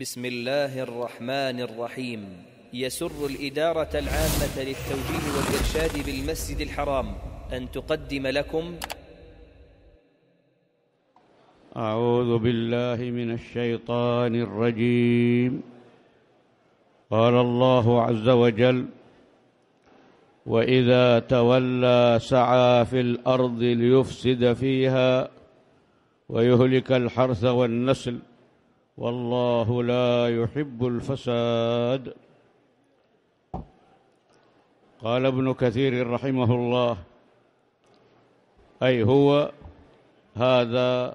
بسم الله الرحمن الرحيم يسر الإدارة العامة للتوجيه والإرشاد بالمسجد الحرام أن تقدم لكم أعوذ بالله من الشيطان الرجيم قال الله عز وجل وإذا تولى سعى في الأرض ليفسد فيها ويهلك الحرث والنسل والله لا يحب الفساد قال ابن كثير رحمه الله أي هو هذا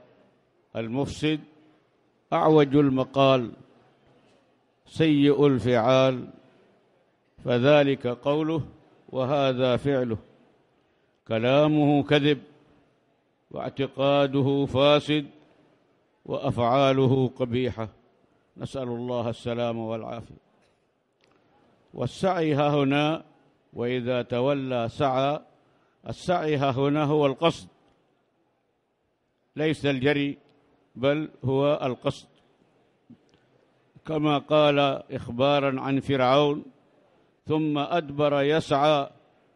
المفسد أعوج المقال سيء الفعال فذلك قوله وهذا فعله كلامه كذب واعتقاده فاسد وافعاله قبيحه نسال الله السلام والعافيه والسعي ها هنا واذا تولى سعى السعي ها هنا هو القصد ليس الجري بل هو القصد كما قال اخبارا عن فرعون ثم ادبر يسعى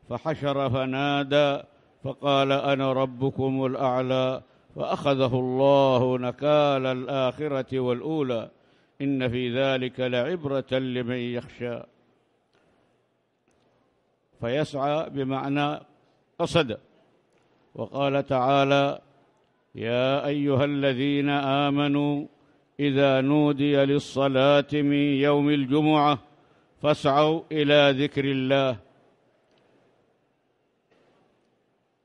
فحشر فنادى فقال انا ربكم الاعلى فأخذه الله نكال الآخرة والأولى إن في ذلك لعبرة لمن يخشى فيسعى بمعنى قصد وقال تعالى يا أيها الذين آمنوا إذا نودي للصلاة من يوم الجمعة فاسعوا إلى ذكر الله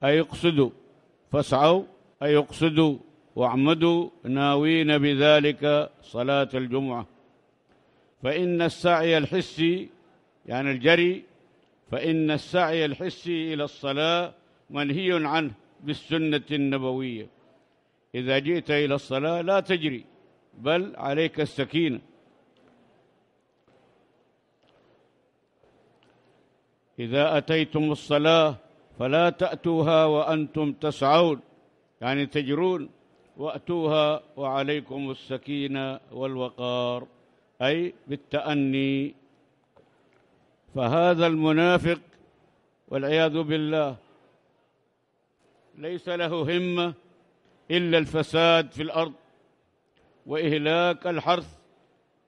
أي اقصدوا فاسعوا أي اقصدوا واعمدوا ناوين بذلك صلاة الجمعة فإن السعي الحسي يعني الجري فإن السعي الحسي إلى الصلاة منهي عنه بالسنة النبوية إذا جئت إلى الصلاة لا تجري بل عليك السكينة إذا أتيتم الصلاة فلا تأتوها وأنتم تسعون يعني تجرون وأتوها وعليكم السكينة والوقار أي بالتأني فهذا المنافق والعياذ بالله ليس له همة إلا الفساد في الأرض وإهلاك الحرث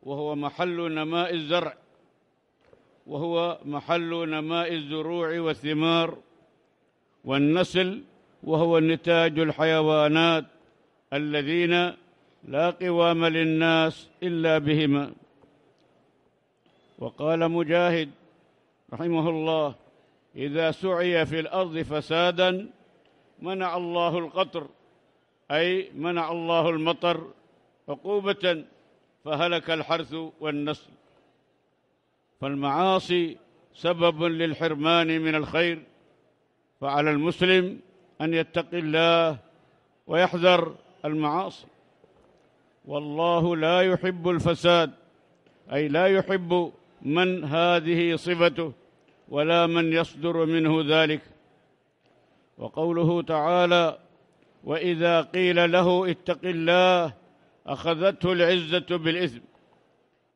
وهو محل نماء الزرع وهو محل نماء الزروع والثمار والنسل وهو نتاج الحيوانات الذين لا قوام للناس إلا بهما وقال مجاهد رحمه الله إذا سعي في الأرض فسادا منع الله القطر أي منع الله المطر عقوبة فهلك الحرث والنسل فالمعاصي سبب للحرمان من الخير فعلى المسلم أن يتقي الله ويحذر المعاصي والله لا يحب الفساد أي لا يحب من هذه صفته ولا من يصدر منه ذلك وقوله تعالى وإذا قيل له اتق الله أخذته العزة بالإثم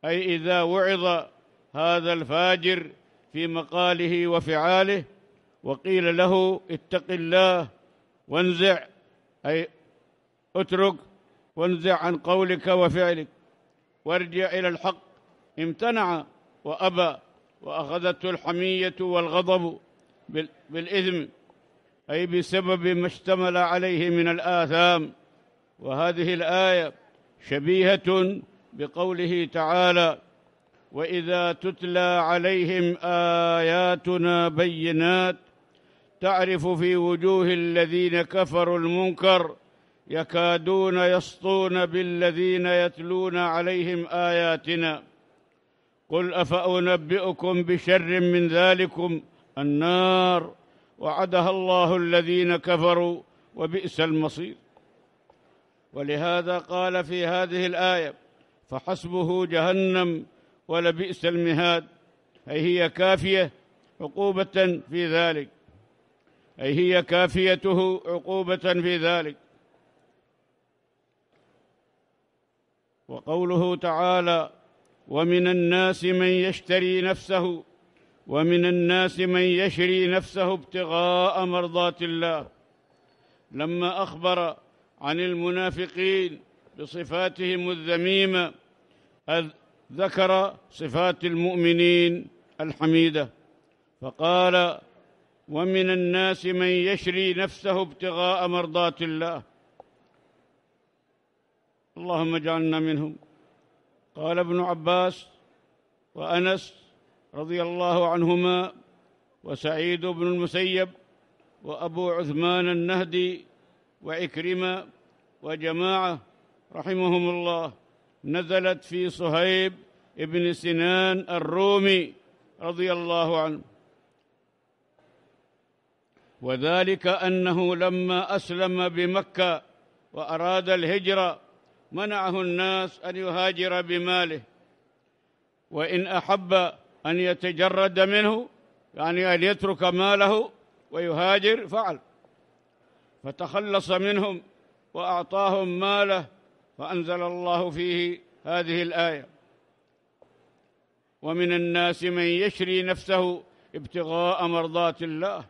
أي إذا وعظ هذا الفاجر في مقاله وفعاله وقيل له اتق الله وانزع أي اترك وانزع عن قولك وفعلك وارجع إلى الحق امتنع وأبى وأخذته الحمية والغضب بالإثم أي بسبب ما اشتمل عليه من الآثام وهذه الآية شبيهة بقوله تعالى وإذا تتلى عليهم آياتنا بينات تعرف في وجوه الذين كفروا المنكر يكادون يسطون بالذين يتلون عليهم آياتنا قل أفأنبئكم بشر من ذلكم النار وعدها الله الذين كفروا وبئس المصير ولهذا قال في هذه الآية فحسبه جهنم ولبئس المهاد أي هي كافية عقوبة في ذلك أي هي كافيته عقوبة في ذلك وقوله تعالى ومن الناس من يشتري نفسه ومن الناس من يشري نفسه ابتغاء مرضات الله لما أخبر عن المنافقين بصفاتهم الذميمة ذكر صفات المؤمنين الحميدة فقال ومن الناس من يشري نفسه ابتغاء مرضات الله اللهم اجعلنا منهم قال ابن عباس وأنس رضي الله عنهما وسعيد بن المسيب وأبو عثمان النهدي وعكرمة وجماعة رحمهم الله نزلت في صهيب ابن سنان الرومي رضي الله عنه وذلك أنه لما أسلم بمكة وأراد الهجرة منعه الناس أن يهاجر بماله وإن أحب أن يتجرد منه يعني أن يترك ماله ويهاجر فعل فتخلص منهم وأعطاهم ماله فأنزل الله فيه هذه الآية ومن الناس من يشري نفسه ابتغاء مرضات الله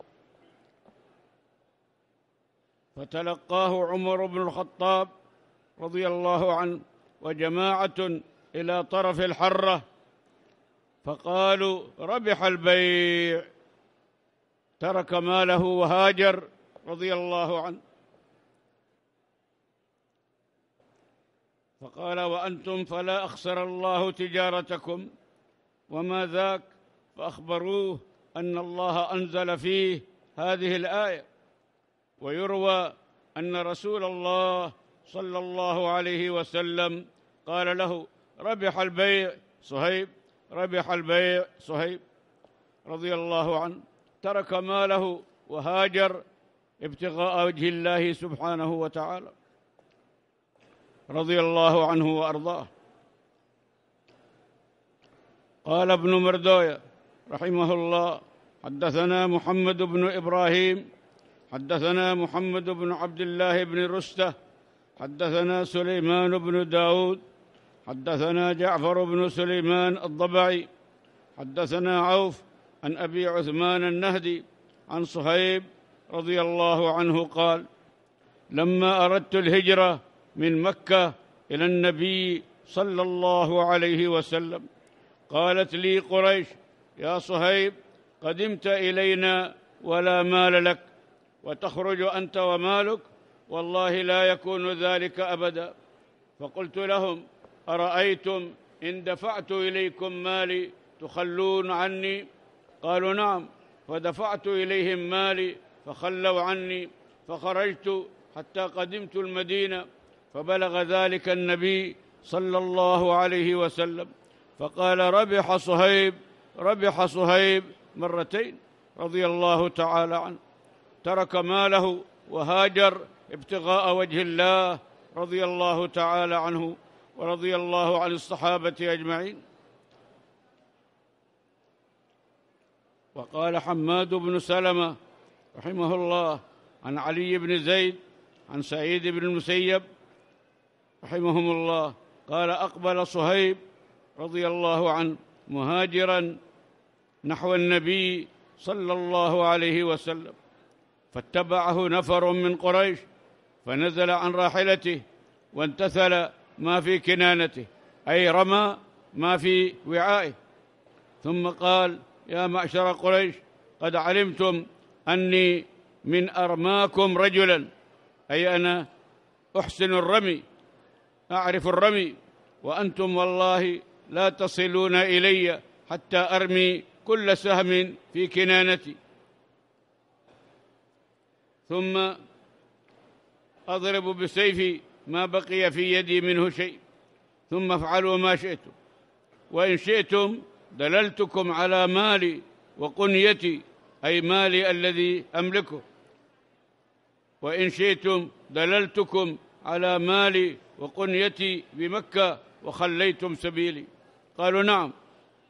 فتلقاه عمر بن الخطاب رضي الله عنه وجماعة إلى طرف الحرة فقالوا ربح البيع ترك ماله وهاجر رضي الله عنه فقال وأنتم فلا أخسر الله تجارتكم وما ذاك فأخبروه أن الله أنزل فيه هذه الآية ويروى أن رسول الله صلى الله عليه وسلم قال له ربح البيع صهيب ربح البيع صهيب رضي الله عنه ترك ماله وهاجر ابتغاء وجه الله سبحانه وتعالى رضي الله عنه وأرضاه قال ابن مردوية رحمه الله حدثنا محمد بن إبراهيم حدثنا محمد بن عبد الله بن رسته حدثنا سليمان بن داود حدثنا جعفر بن سليمان الضبعي حدثنا عوف عن أبي عثمان النهدي عن صهيب رضي الله عنه قال لما أردت الهجرة من مكة إلى النبي صلى الله عليه وسلم قالت لي قريش يا صهيب قدمت إلينا ولا مال لك وتخرج انت ومالك والله لا يكون ذلك ابدا فقلت لهم ارايتم ان دفعت اليكم مالي تخلون عني قالوا نعم فدفعت اليهم مالي فخلوا عني فخرجت حتى قدمت المدينه فبلغ ذلك النبي صلى الله عليه وسلم فقال ربح صهيب ربح صهيب مرتين رضي الله تعالى عنه ترك ماله وهاجر ابتغاء وجه الله رضي الله تعالى عنه ورضي الله عن الصحابة أجمعين وقال حماد بن سلمة رحمه الله عن علي بن زيد عن سعيد بن المسيب رحمهم الله قال أقبل صهيب رضي الله عنه مهاجرا نحو النبي صلى الله عليه وسلم فاتبعه نفر من قريش فنزل عن راحلته وانتثل ما في كنانته أي رمى ما في وعائه ثم قال يا معشر قريش قد علمتم أني من أرماكم رجلا أي أنا أحسن الرمي أعرف الرمي وأنتم والله لا تصلون إلي حتى أرمي كل سهم في كنانتي ثم أضرب بسيفي ما بقي في يدي منه شيء ثم افعلوا ما شئتم وإن شئتم دللتكم على مالي وقنيتي أي مالي الذي أملكه وإن شئتم دللتكم على مالي وقنيتي بمكة وخليتم سبيلي قالوا نعم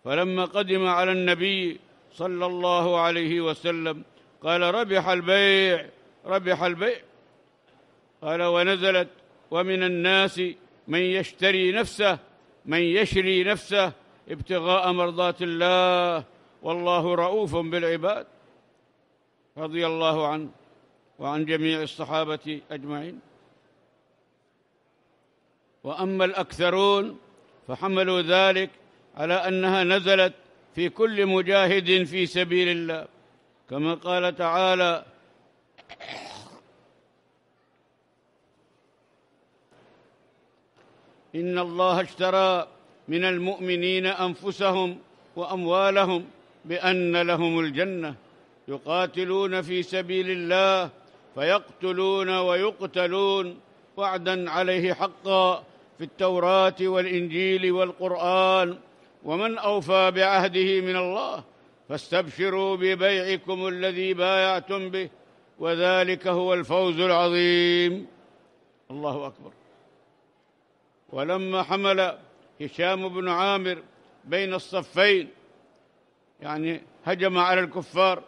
فلما قدم على النبي صلى الله عليه وسلم قال ربح البيع ربح البيع قال ونزلت ومن الناس من يشتري نفسه من يشري نفسه ابتغاء مرضات الله والله رؤوف بالعباد رضي الله عنه وعن جميع الصحابة أجمعين وأما الأكثرون فحملوا ذلك على أنها نزلت في كل مجاهد في سبيل الله كما قال تعالى ان الله اشترى من المؤمنين انفسهم واموالهم بان لهم الجنه يقاتلون في سبيل الله فيقتلون ويقتلون وعدا عليه حقا في التوراه والانجيل والقران ومن اوفى بعهده من الله فاستبشروا ببيعكم الذي بايعتم به وذلك هو الفوز العظيم الله أكبر ولما حمل هشام بن عامر بين الصفين يعني هجم على الكفار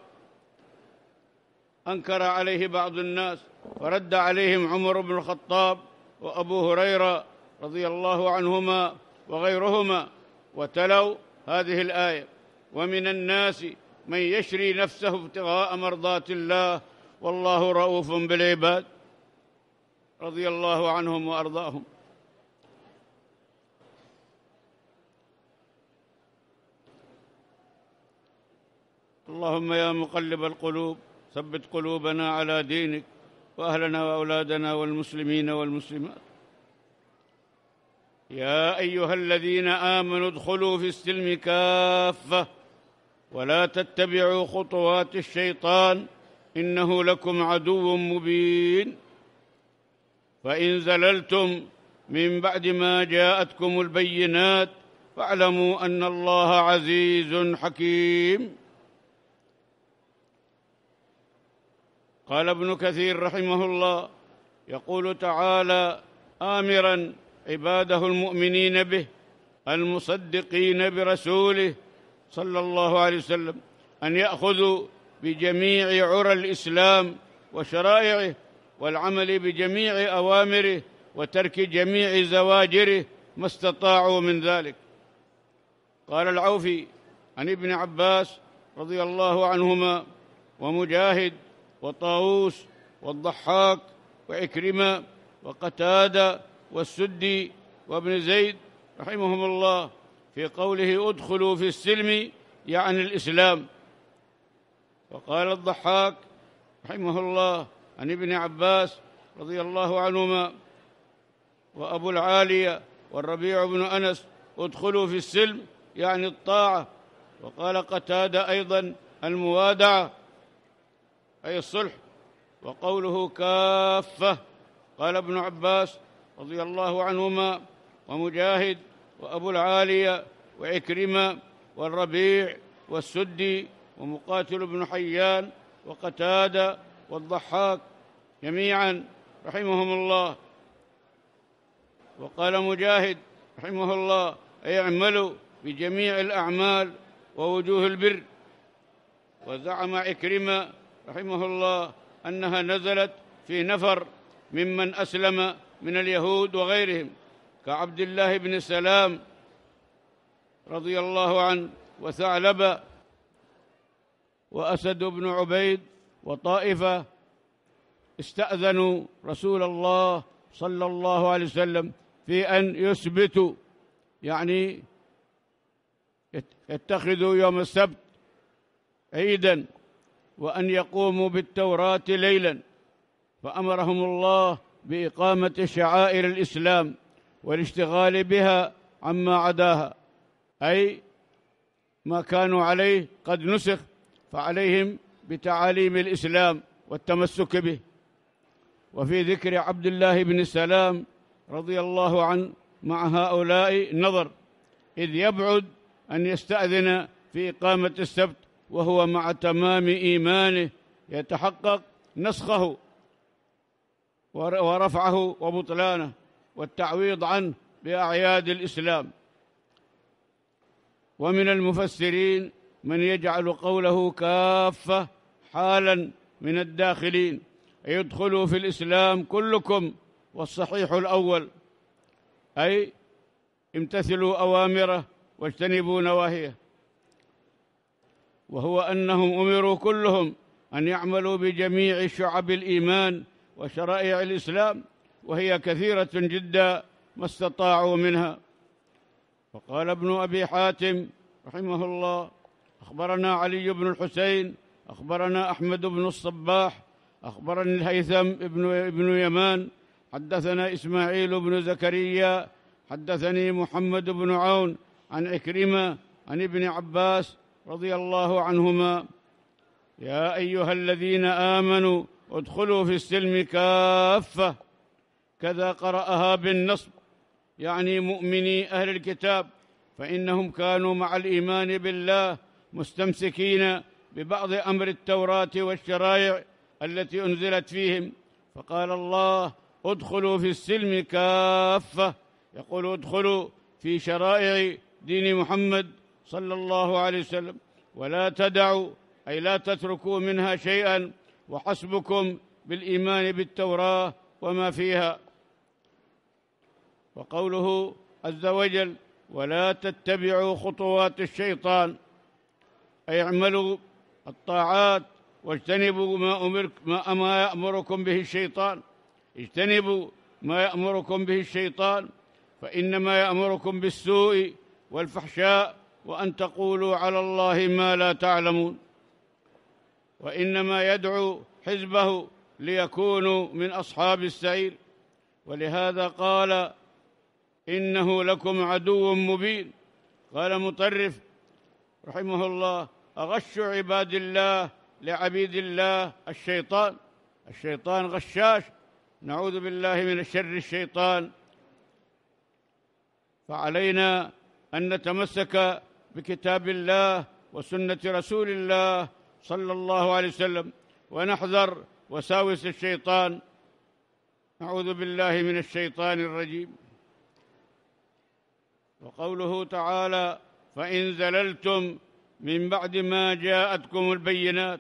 أنكر عليه بعض الناس ورد عليهم عمر بن الخطاب وأبو هريرة رضي الله عنهما وغيرهما وتلوا هذه الآية ومن الناس من يشري نفسه ابتغاء مرضات الله والله رؤوف بالعباد رضي الله عنهم وارضاهم اللهم يا مقلب القلوب ثبت قلوبنا على دينك واهلنا واولادنا والمسلمين والمسلمات يا ايها الذين امنوا ادخلوا في السلم كافه ولا تتبعوا خطوات الشيطان إنه لكم عدو مبين فإن زللتم من بعد ما جاءتكم البينات فاعلموا أن الله عزيز حكيم قال ابن كثير رحمه الله يقول تعالى آمرا عباده المؤمنين به المصدقين برسوله صلى الله عليه وسلم أن يأخذوا بجميع عرى الإسلام وشرائعه والعمل بجميع أوامره وترك جميع زواجره ما استطاعوا من ذلك قال العوفي عن ابن عباس رضي الله عنهما ومجاهد وطاووس والضحاك وعكرمة وقتادة والسدي وابن زيد رحمهم الله في قوله ادخلوا في السلم يعني الإسلام وقال الضحاك رحمه الله عن ابن عباس رضي الله عنهما وأبو العالية والربيع بن أنس ادخلوا في السلم يعني الطاعة وقال قتادة أيضا الموادعة أي الصلح وقوله كافة قال ابن عباس رضي الله عنهما ومجاهد وأبو العالية وعكرمة والربيع والسدي ومقاتل بن حيان وقتادة والضحاك جميعا رحمهم الله وقال مجاهد رحمه الله اعملوا بجميع الأعمال ووجوه البر وزعم عكرمة رحمه الله أنها نزلت في نفر ممن أسلم من اليهود وغيرهم كعبد الله بن سلام رضي الله عنه وثعلبة وأسد بن عبيد وطائفة استأذنوا رسول الله صلى الله عليه وسلم في أن يثبتوا يعني يتخذوا يوم السبت عيدا وأن يقوموا بالتوراة ليلا فأمرهم الله بإقامة شعائر الإسلام والاشتغال بها عما عداها أي ما كانوا عليه قد نسخ فعليهم بتعاليم الإسلام والتمسك به وفي ذكر عبد الله بن السلام رضي الله عنه مع هؤلاء نظر إذ يبعد أن يستأذن في إقامة السبت وهو مع تمام إيمانه يتحقق نسخه ورفعه وبطلانه والتعويض عنه بأعياد الإسلام ومن المفسرين من يجعل قوله كافة حالا من الداخلين يدخلوا في الإسلام كلكم والصحيح الأول أي امتثلوا أوامره واجتنبوا نواهيه وهو أنهم أمروا كلهم أن يعملوا بجميع شعب الإيمان وشرائع الإسلام وهي كثيرة جدا ما استطاعوا منها وقال ابن أبي حاتم رحمه الله أخبرنا علي بن الحسين أخبرنا أحمد بن الصباح أخبرني الهيثم بن ابن يمان حدثنا إسماعيل بن زكريا حدثني محمد بن عون عن عكرمة عن ابن عباس رضي الله عنهما يا أيها الذين آمنوا ادخلوا في السلم كافة كذا قرأها بالنصب يعني مؤمني أهل الكتاب فإنهم كانوا مع الإيمان بالله مستمسكين ببعض أمر التوراة والشرائع التي أنزلت فيهم فقال الله ادخلوا في السلم كافة يقول ادخلوا في شرائع دين محمد صلى الله عليه وسلم ولا تدعوا أي لا تتركوا منها شيئا وحسبكم بالإيمان بالتوراة وما فيها وقوله عز وجل ولا تتبعوا خطوات الشيطان أي اعملوا الطاعات واجتنبوا ما, أمرك ما, ما يأمركم به الشيطان اجتنبوا ما يأمركم به الشيطان فإنما يأمركم بالسوء والفحشاء وأن تقولوا على الله ما لا تعلمون وإنما يدعو حزبه ليكونوا من أصحاب السعير ولهذا قال إنه لكم عدو مبين قال مطرف رحمه الله أغش عباد الله لعبيد الله الشيطان الشيطان غشاش نعوذ بالله من شر الشيطان فعلينا أن نتمسك بكتاب الله وسنة رسول الله صلى الله عليه وسلم ونحذر وساوس الشيطان نعوذ بالله من الشيطان الرجيم وقوله تعالى فإن زللتم من بعد ما جاءتكم البينات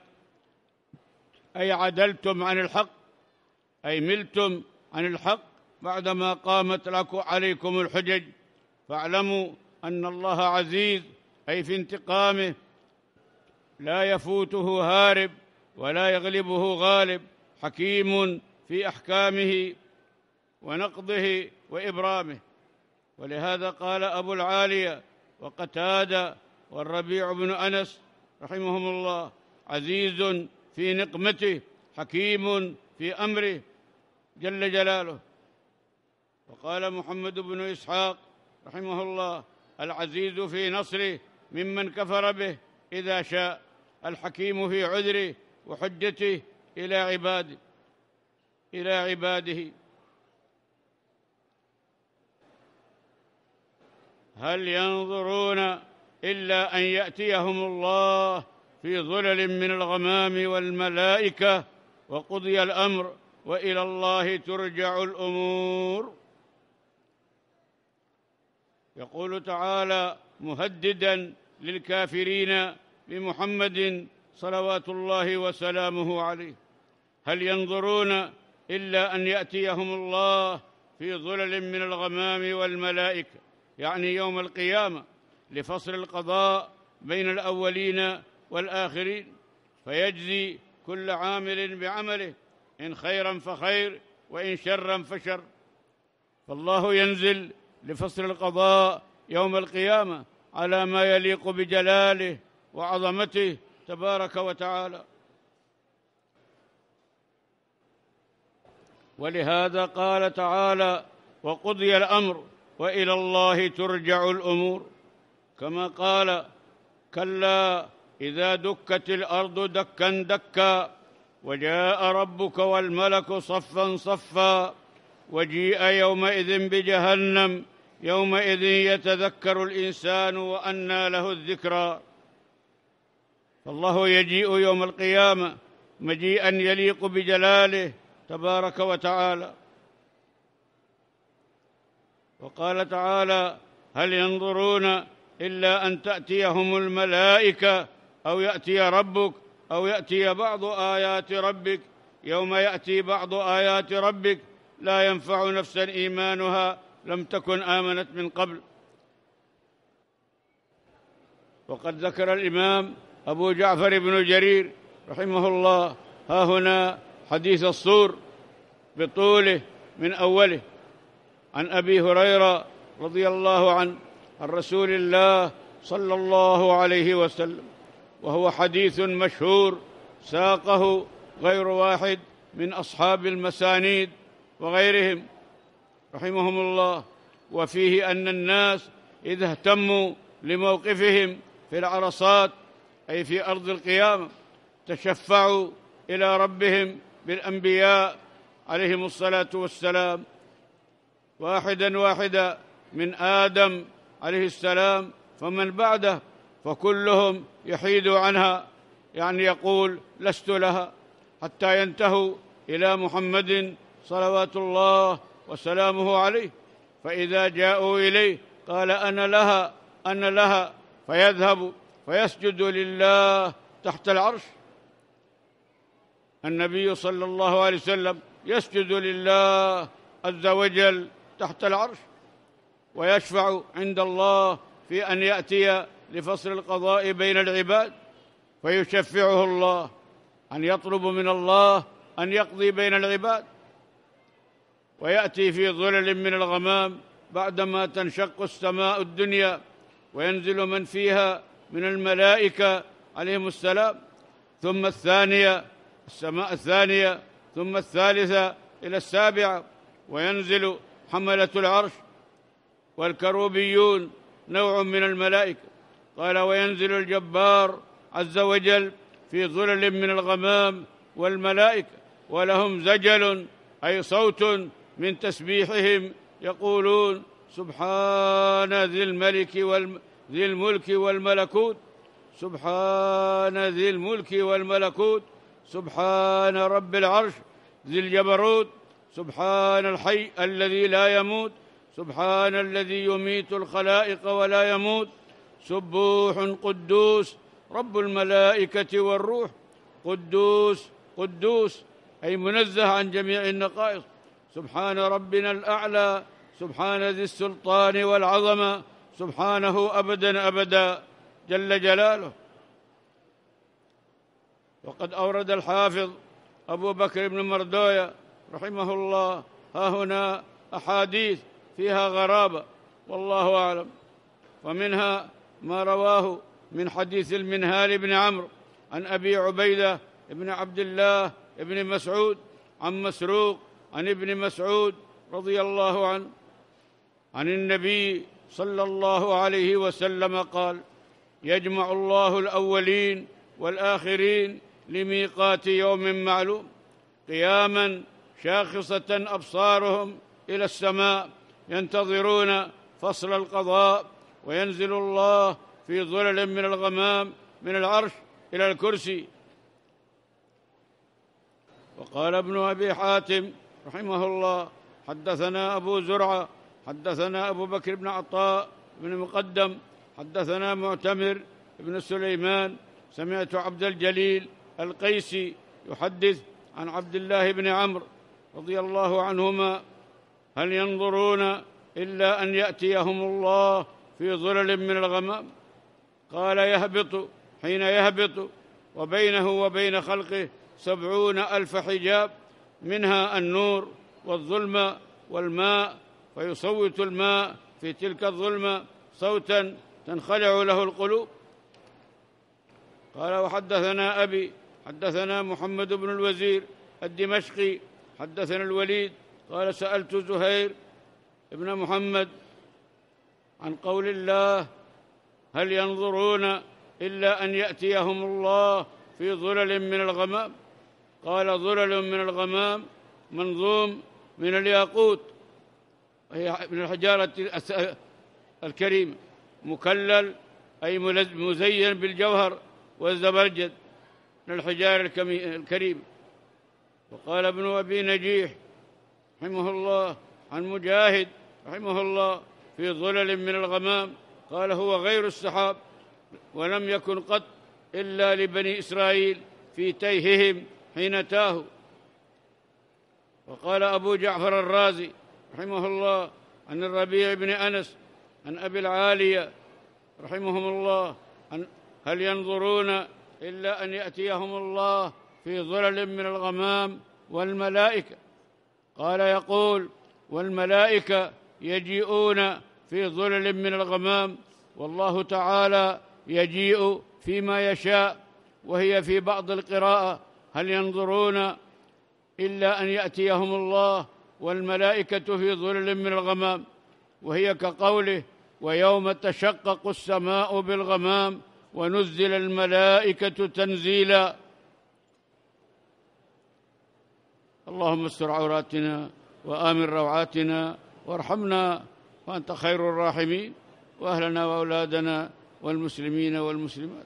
أي عدلتم عن الحق أي ملتم عن الحق بعدما قامت عليكم الحجج فاعلموا أن الله عزيز أي في انتقامه لا يفوته هارب ولا يغلبه غالب حكيم في أحكامه ونقضه وإبرامه ولهذا قال أبو العالية وقتادة والربيع بن أنس رحمهم الله عزيز في نقمته حكيم في أمره جل جلاله وقال محمد بن إسحاق رحمه الله العزيز في نصره ممن كفر به إذا شاء الحكيم في عذره وحجته إلى عباده إلى عباده هل ينظرون إلا أن يأتيهم الله في ظلل من الغمام والملائكة وقضي الأمر وإلى الله ترجع الأمور يقول تعالى مهددا للكافرين بمحمد صلوات الله وسلامه عليه هل ينظرون إلا أن يأتيهم الله في ظلل من الغمام والملائكة يعني يوم القيامة لفصل القضاء بين الأولين والآخرين فيجزي كل عامل بعمله إن خيرا فخير وإن شرا فشر فالله ينزل لفصل القضاء يوم القيامة على ما يليق بجلاله وعظمته تبارك وتعالى ولهذا قال تعالى وقضي الأمر وإلى الله ترجع الأمور كما قال كلا اذا دكت الارض دكا دكا وجاء ربك والملك صفا صفا وجيء يومئذ بجهنم يومئذ يتذكر الانسان وانى له الذكرى فالله يجيء يوم القيامه مجيئا يليق بجلاله تبارك وتعالى وقال تعالى هل ينظرون الا ان تاتيهم الملائكه او ياتي ربك او ياتي بعض ايات ربك يوم ياتي بعض ايات ربك لا ينفع نفسا ايمانها لم تكن امنت من قبل وقد ذكر الامام ابو جعفر بن جرير رحمه الله ها هنا حديث الصور بطوله من اوله عن ابي هريره رضي الله عنه عن رسول الله صلى الله عليه وسلم وهو حديث مشهور ساقه غير واحد من أصحاب المسانيد وغيرهم رحمهم الله وفيه أن الناس إذا اهتموا لموقفهم في العرصات أي في أرض القيامة تشفعوا إلى ربهم بالأنبياء عليهم الصلاة والسلام واحدا واحدا من آدم عليه السلام فمن بعده فكلهم يحيد عنها يعني يقول لست لها حتى ينتهوا إلى محمد صلوات الله وسلامه عليه فإذا جاءوا إليه قال أنا لها أنا لها فيذهب فيسجد لله تحت العرش النبي صلى الله عليه وسلم يسجد لله عز وجل تحت العرش ويشفع عند الله في أن يأتي لفصل القضاء بين العباد فيشفعه الله أن يطلب من الله أن يقضي بين العباد ويأتي في ظلل من الغمام بعدما تنشق السماء الدنيا وينزل من فيها من الملائكة عليهم السلام ثم الثانية السماء الثانية ثم الثالثة إلى السابعة وينزل حملة العرش والكروبيون نوع من الملائكة قال وينزل الجبار عز وجل في ظلل من الغمام والملائكة ولهم زجل أي صوت من تسبيحهم يقولون سبحان ذي الملك والم... ذي الملك والملكوت سبحان ذي الملك والملكوت سبحان رب العرش ذي الجبروت سبحان الحي الذي لا يموت سبحان الذي يميت الخلائق ولا يموت سبوح قدوس رب الملائكة والروح قدوس قدوس أي منزه عن جميع النقائص سبحان ربنا الأعلى سبحان ذي السلطان والعظمة سبحانه أبدا أبدا جل جلاله وقد أورد الحافظ أبو بكر بن مردوية رحمه الله ها هنا أحاديث فيها غرابة والله أعلم ومنها ما رواه من حديث المنهال بن عمرو عن أبي عبيدة بن عبد الله بن مسعود عن مسروق عن ابن مسعود رضي الله عنه عن النبي صلى الله عليه وسلم قال يجمع الله الأولين والآخرين لميقات يوم معلوم قياما شاخصة أبصارهم إلى السماء ينتظرون فصل القضاء وينزل الله في ظلل من الغمام من العرش إلى الكرسي وقال ابن أبي حاتم رحمه الله حدثنا أبو زرعة حدثنا أبو بكر بن عطاء بن مقدم حدثنا معتمر بن سليمان سمعت عبد الجليل القيسي يحدث عن عبد الله بن عمرو رضي الله عنهما هل ينظرون إلا أن يأتيهم الله في ظلل من الغمام قال يهبط حين يهبط وبينه وبين خلقه سبعون ألف حجاب منها النور والظلمة والماء فيصوت الماء في تلك الظلمة صوتا تنخلع له القلوب قال وحدثنا أبي حدثنا محمد بن الوزير الدمشقي حدثنا الوليد قال سألت زهير ابن محمد عن قول الله هل ينظرون إلا أن يأتيهم الله في ظلل من الغمام قال ظلل من الغمام منظوم من الياقوت هي من الحجارة الكريمة مكلل أي مزين بالجوهر والزبرجد من الحجارة الكريمة وقال ابن أبي نجيح رحمه الله عن مجاهد رحمه الله في ظلل من الغمام قال هو غير السحاب ولم يكن قط إلا لبني إسرائيل في تيههم حين تاهوا وقال أبو جعفر الرازي رحمه الله عن الربيع بن أنس عن أبي العالية رحمهم الله عن هل ينظرون إلا أن يأتيهم الله في ظلل من الغمام والملائكة قال يقول والملائكة يجيئون في ظلل من الغمام والله تعالى يجيء فيما يشاء وهي في بعض القراءة هل ينظرون إلا أن يأتيهم الله والملائكة في ظلل من الغمام وهي كقوله ويوم تشقق السماء بالغمام ونزل الملائكة تنزيلاً اللهم استر عوراتنا وآمن روعاتنا وارحمنا وأنت خير الراحمين وأهلنا وأولادنا والمسلمين والمسلمات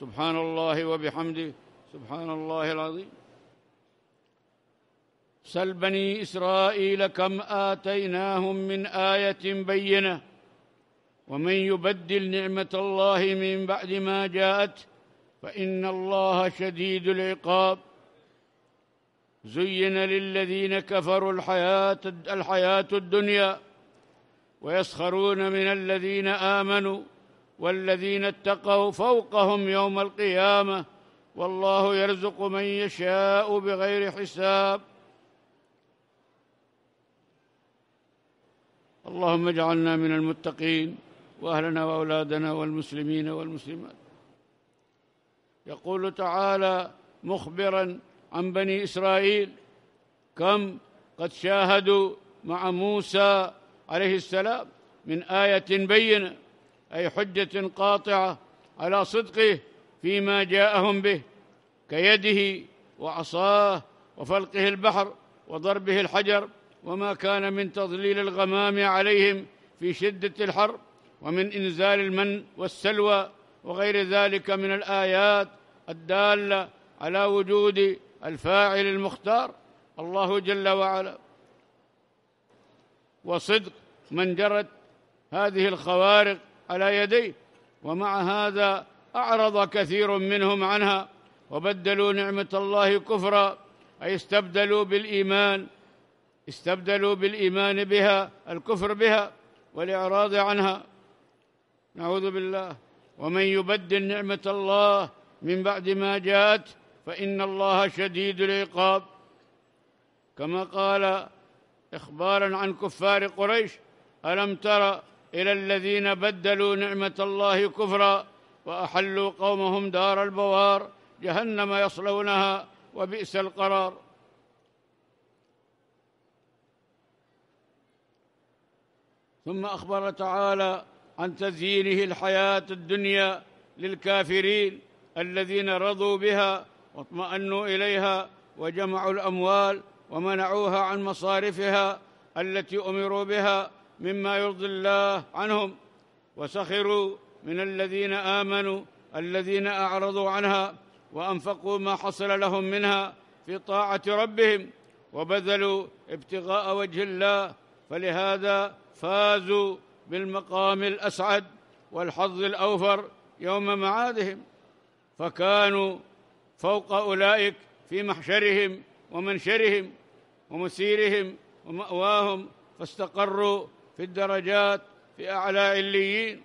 سبحان الله وبحمده سبحان الله العظيم سل بني إسرائيل كم آتيناهم من آية بينة ومن يبدل نعمة الله من بعد ما جاءت فإن الله شديد العقاب زين للذين كفروا الحياة, الحياة الدنيا ويسخرون من الذين آمنوا والذين اتقوا فوقهم يوم القيامة والله يرزق من يشاء بغير حساب اللهم اجعلنا من المتقين وأهلنا وأولادنا والمسلمين والمسلمات يقول تعالى مخبراً عن بني إسرائيل كم قد شاهدوا مع موسى عليه السلام من آية بينة أي حجة قاطعة على صدقه فيما جاءهم به كيده وعصاه وفلقه البحر وضربه الحجر وما كان من تضليل الغمام عليهم في شدة الحر ومن إنزال المن والسلوى وغير ذلك من الآيات الدالة على وجود الفاعل المختار الله جل وعلا وصدق من جرت هذه الخوارق على يديه ومع هذا أعرض كثير منهم عنها وبدلوا نعمة الله كفرا أي استبدلوا بالإيمان استبدلوا بالإيمان بها الكفر بها والإعراض عنها نعوذ بالله ومن يبدل نعمة الله من بعد ما جاءت فإن الله شديد العقاب كما قال إخبارا عن كفار قريش ألم تر إلى الذين بدلوا نعمة الله كفرا وأحلوا قومهم دار البوار جهنم يصلونها وبئس القرار ثم أخبر تعالى عن تزيينه الحياة الدنيا للكافرين الذين رضوا بها واطمأنوا إليها وجمعوا الأموال ومنعوها عن مصارفها التي أمروا بها مما يرضي الله عنهم وسخروا من الذين آمنوا الذين أعرضوا عنها وأنفقوا ما حصل لهم منها في طاعة ربهم وبذلوا ابتغاء وجه الله فلهذا فازوا بالمقام الأسعد والحظ الأوفر يوم معادهم فكانوا فوق أولئك في محشرهم ومنشرهم ومسيرهم ومأواهم فاستقروا في الدرجات في أعلى عليين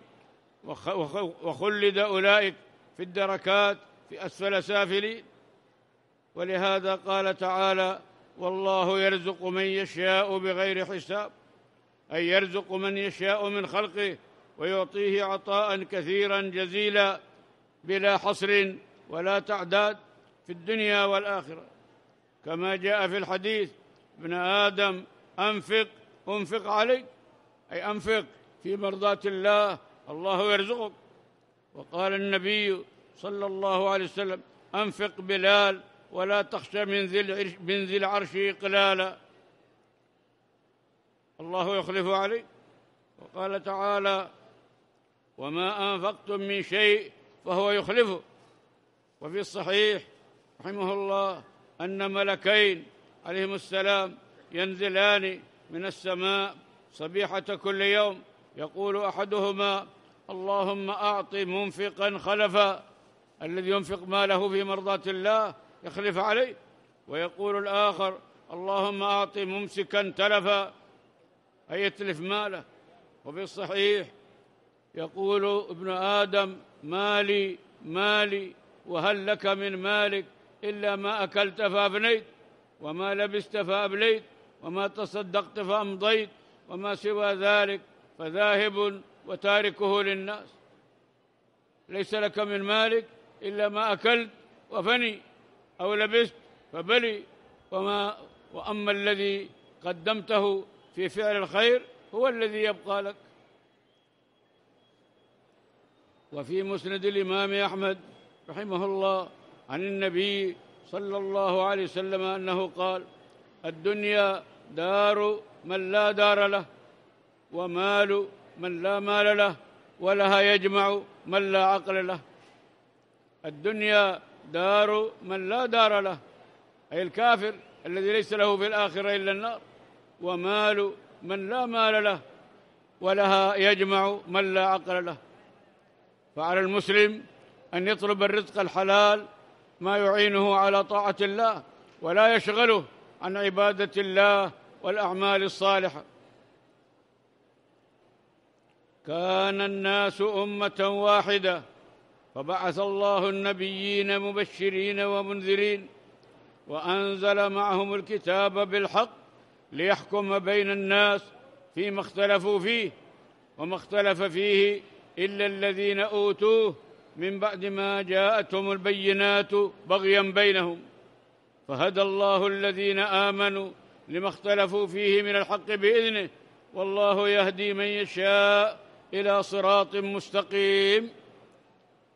وخلد أولئك في الدركات في أسفل سافلين ولهذا قال تعالى والله يرزق من يشاء بغير حساب أي يرزق من يشاء من خلقه ويعطيه عطاء كثيرا جزيلا بلا حصر ولا تعداد في الدنيا والآخرة كما جاء في الحديث ابن آدم أنفق أنفق عليك أي أنفق في مرضاة الله الله يرزقك وقال النبي صلى الله عليه وسلم أنفق بلال ولا تخشى من ذي العرش, من ذي العرش قلالا الله يخلف عليك وقال تعالى وما أنفقتم من شيء فهو يخلفه وفي الصحيح رحمه الله أن ملكين عليهم السلام ينزلان من السماء صبيحة كل يوم يقول أحدهما اللهم أعط منفقا خلفا الذي ينفق ماله في مرضاة الله يخلف عليه ويقول الآخر اللهم أعط ممسكا تلفا أي يتلف ماله وفي الصحيح يقول ابن آدم مالي مالي وهل لك من مالك إلا ما أكلت فأبنيت وما لبست فأبليت وما تصدقت فأمضيت وما سوى ذلك فذاهب وتاركه للناس ليس لك من مالك إلا ما أكلت وفني أو لبست فبلي وما وأما الذي قدمته في فعل الخير هو الذي يبقى لك وفي مسند الإمام أحمد رحمه الله عن النبي صلى الله عليه وسلم أنه قال الدنيا دار من لا دار له ومال من لا مال له ولها يجمع من لا عقل له الدنيا دار من لا دار له أي الكافر الذي ليس له في الآخرة إلا النار ومال من لا مال له ولها يجمع من لا عقل له فعلى المسلم أن يطلب الرزق الحلال ما يعينه على طاعة الله ولا يشغله عن عبادة الله والأعمال الصالحة كان الناس أمة واحدة فبعث الله النبيين مبشرين ومنذرين وأنزل معهم الكتاب بالحق ليحكم بين الناس فيما اختلفوا فيه وما اختلف فيه إلا الذين أوتوه من بعد ما جاءتهم البينات بغيا بينهم فهدى الله الذين امنوا لما اختلفوا فيه من الحق باذنه والله يهدي من يشاء الى صراط مستقيم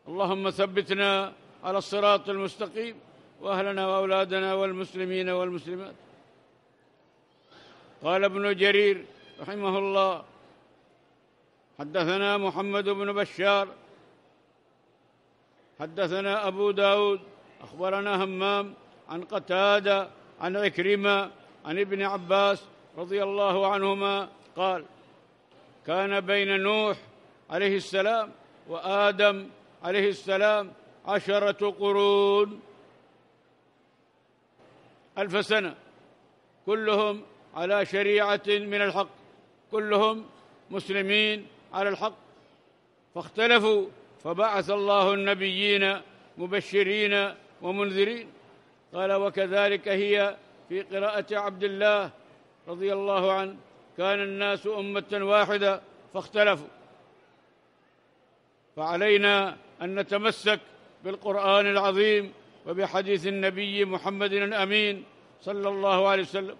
اللهم ثبتنا على الصراط المستقيم واهلنا واولادنا والمسلمين والمسلمات قال ابن جرير رحمه الله حدثنا محمد بن بشار حدثنا أبو داود أخبرنا همام عن قتادة عن عكرمة عن ابن عباس رضي الله عنهما قال كان بين نوح عليه السلام وآدم عليه السلام عشرة قرون ألف سنة كلهم على شريعة من الحق كلهم مسلمين على الحق فاختلفوا فبعث الله النبيين مبشرين ومنذرين قال وكذلك هي في قراءة عبد الله رضي الله عنه كان الناس أمة واحدة فاختلفوا فعلينا أن نتمسك بالقرآن العظيم وبحديث النبي محمد الأمين صلى الله عليه وسلم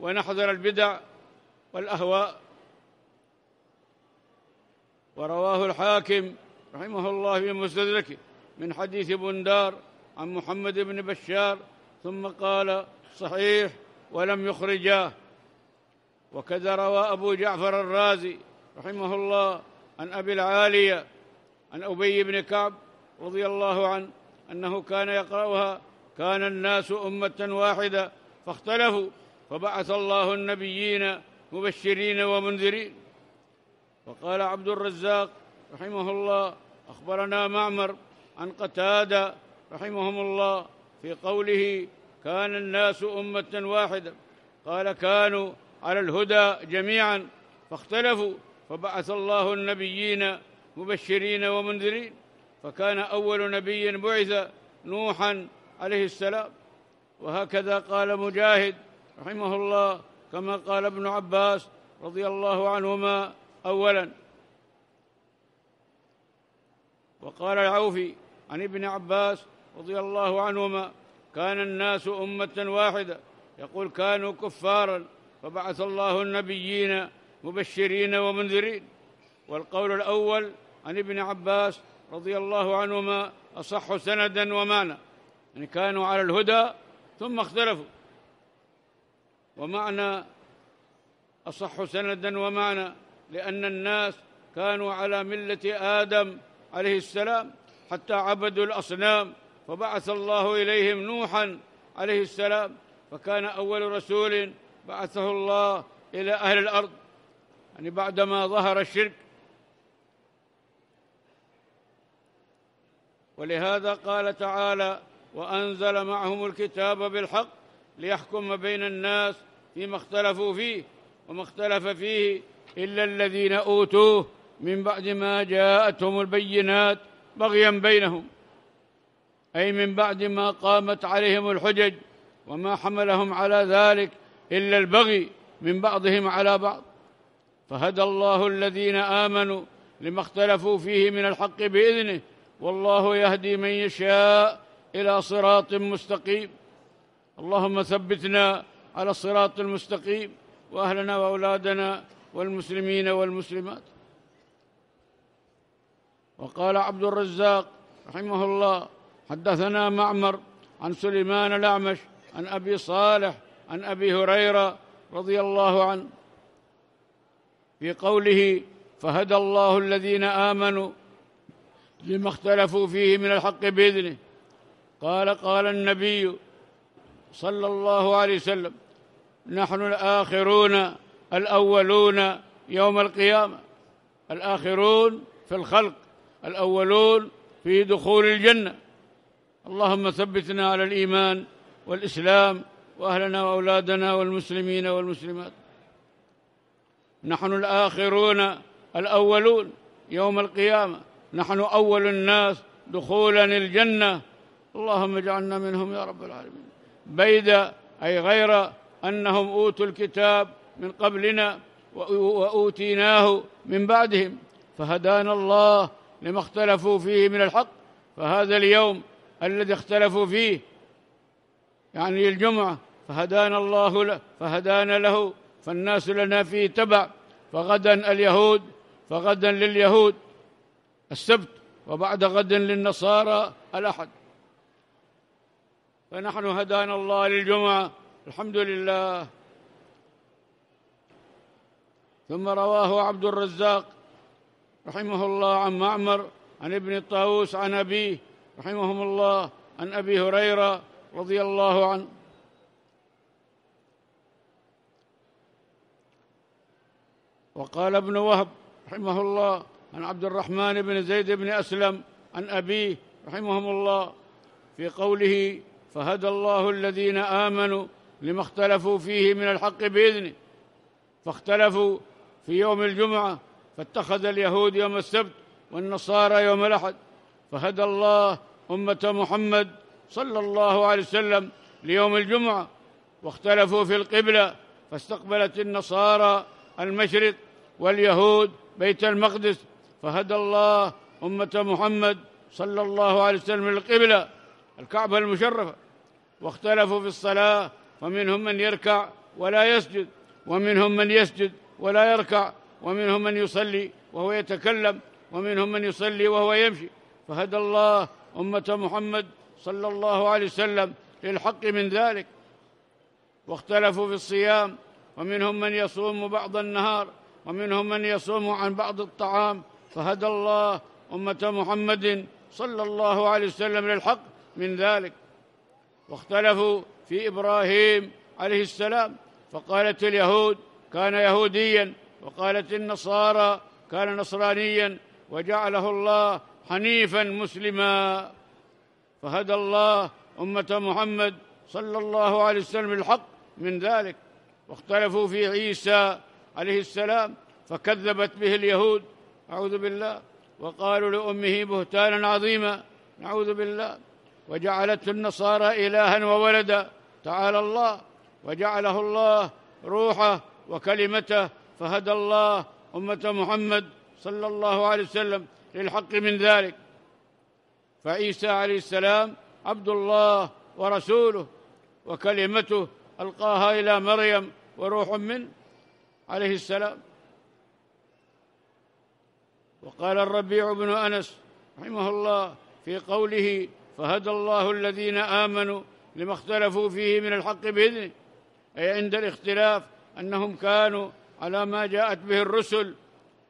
ونحذر البدع والأهواء ورواه الحاكم رحمه الله في مستدركه من حديث بندار عن محمد بن بشار ثم قال صحيح ولم يخرجاه وكذا روى أبو جعفر الرازي رحمه الله عن أبي العالية عن أبي بن كعب رضي الله عنه أنه كان يقرأها كان الناس أمة واحدة فاختلفوا فبعث الله النبيين مبشرين ومنذرين وقال عبد الرزاق رحمه الله أخبرنا معمر عن قتادة رحمهم الله في قوله كان الناس أمة واحدة قال كانوا على الهدى جميعا فاختلفوا فبعث الله النبيين مبشرين ومنذرين فكان أول نبي بعث نوحا عليه السلام وهكذا قال مجاهد رحمه الله كما قال ابن عباس رضي الله عنهما أولاً وقال العوفي عن ابن عباس رضي الله عنهما كان الناس أمة واحدة يقول كانوا كفارا فبعث الله النبيين مبشرين ومنذرين والقول الأول عن ابن عباس رضي الله عنهما أصح سندا ومعنى يعني كانوا على الهدى ثم اختلفوا ومعنى أصح سندا ومعنى لأن الناس كانوا على ملة آدم عليه السلام حتى عبدوا الأصنام فبعث الله إليهم نوحا عليه السلام فكان أول رسول بعثه الله إلى أهل الأرض يعني بعدما ظهر الشرك ولهذا قال تعالى وأنزل معهم الكتاب بالحق ليحكم بين الناس فيما اختلفوا فيه وما اختلف فيه إلا الذين أوتوه من بعد ما جاءتهم البينات بغيا بينهم أي من بعد ما قامت عليهم الحجج وما حملهم على ذلك إلا البغي من بعضهم على بعض فهدى الله الذين آمنوا لما اختلفوا فيه من الحق بإذنه والله يهدي من يشاء إلى صراط مستقيم اللهم ثبتنا على الصراط المستقيم وأهلنا وأولادنا والمسلمين والمسلمات وقال عبد الرزاق رحمه الله حدثنا معمر عن سليمان الأعمش عن أبي صالح عن أبي هريرة رضي الله عنه في قوله فهدى الله الذين آمنوا لما اختلفوا فيه من الحق بإذنه قال قال النبي صلى الله عليه وسلم نحن الآخرون الأولون يوم القيامة الآخرون في الخلق الأولون في دخول الجنة اللهم ثبتنا على الإيمان والإسلام وأهلنا وأولادنا والمسلمين والمسلمات نحن الآخرون الأولون يوم القيامة نحن أول الناس دخولا الجنة اللهم اجعلنا منهم يا رب العالمين بيد أي غير أنهم أوتوا الكتاب من قبلنا وأوتيناه من بعدهم فهدانا الله لما اختلفوا فيه من الحق فهذا اليوم الذي اختلفوا فيه يعني الجمعة فهدانا الله له فهدانا له فالناس لنا فيه تبع فغدا اليهود فغدا لليهود السبت وبعد غد للنصارى الأحد فنحن هدانا الله للجمعة الحمد لله ثم رواه عبد الرزاق رحمه الله عن معمر عن ابن الطاووس عن أبيه رحمهم الله عن أبي هريرة رضي الله عنه وقال ابن وهب رحمه الله عن عبد الرحمن بن زيد بن أسلم عن أبيه رحمهم الله في قوله فهدى الله الذين آمنوا لما اختلفوا فيه من الحق بإذنه فاختلفوا في يوم الجمعة فاتخذ اليهود يوم السبت والنصارى يوم الأحد فهدى الله أمة محمد صلى الله عليه وسلم ليوم الجمعة واختلفوا في القبلة فاستقبلت النصارى المشرق واليهود بيت المقدس فهدى الله أمة محمد صلى الله عليه وسلم للقبلة الكعبة المشرفة واختلفوا في الصلاة فمنهم من يركع ولا يسجد ومنهم من يسجد ولا يركع ومنهم من يصلي وهو يتكلم ومنهم من يصلي وهو يمشي فهدى الله أمة محمد صلى الله عليه وسلم للحق من ذلك واختلفوا في الصيام ومنهم من يصوم بعض النهار ومنهم من يصوم عن بعض الطعام فهدى الله أمة محمد صلى الله عليه وسلم للحق من ذلك واختلفوا في إبراهيم عليه السلام فقالت اليهود كان يهوديا وقالت النصارى كان نصرانيا وجعله الله حنيفا مسلما فهدى الله أمة محمد صلى الله عليه وسلم الحق من ذلك واختلفوا في عيسى عليه السلام فكذبت به اليهود أعوذ بالله وقالوا لأمه بهتانا عظيما نعوذ بالله وجعلته النصارى إلها وولدا تعالى الله وجعله الله روحه وكلمته فهدى الله أمة محمد صلى الله عليه وسلم للحق من ذلك فعيسى عليه السلام عبد الله ورسوله وكلمته ألقاها إلى مريم وروح منه عليه السلام وقال الربيع بن أنس رحمه الله في قوله فهدى الله الذين آمنوا لما اختلفوا فيه من الحق بإذنه أي عند الاختلاف أنهم كانوا على ما جاءت به الرسل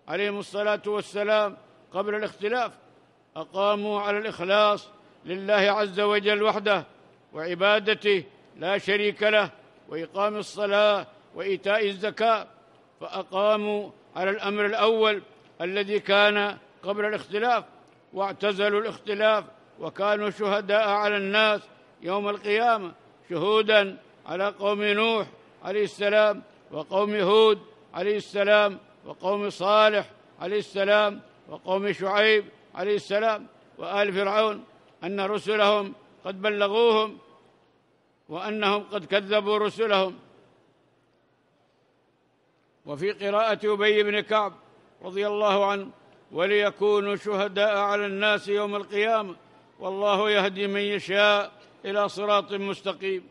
عليهم الصلاه والسلام قبل الاختلاف اقاموا على الاخلاص لله عز وجل وحده وعبادته لا شريك له واقام الصلاه وايتاء الزكاه فاقاموا على الامر الاول الذي كان قبل الاختلاف واعتزلوا الاختلاف وكانوا شهداء على الناس يوم القيامه شهودا على قوم نوح عليه السلام وقوم هود عليه السلام وقوم صالح عليه السلام وقوم شعيب عليه السلام وآل فرعون أن رسلهم قد بلغوهم وأنهم قد كذبوا رسلهم وفي قراءة أبي بن كعب رضي الله عنه وليكونوا شهداء على الناس يوم القيامة والله يهدي من يشاء إلى صراط مستقيم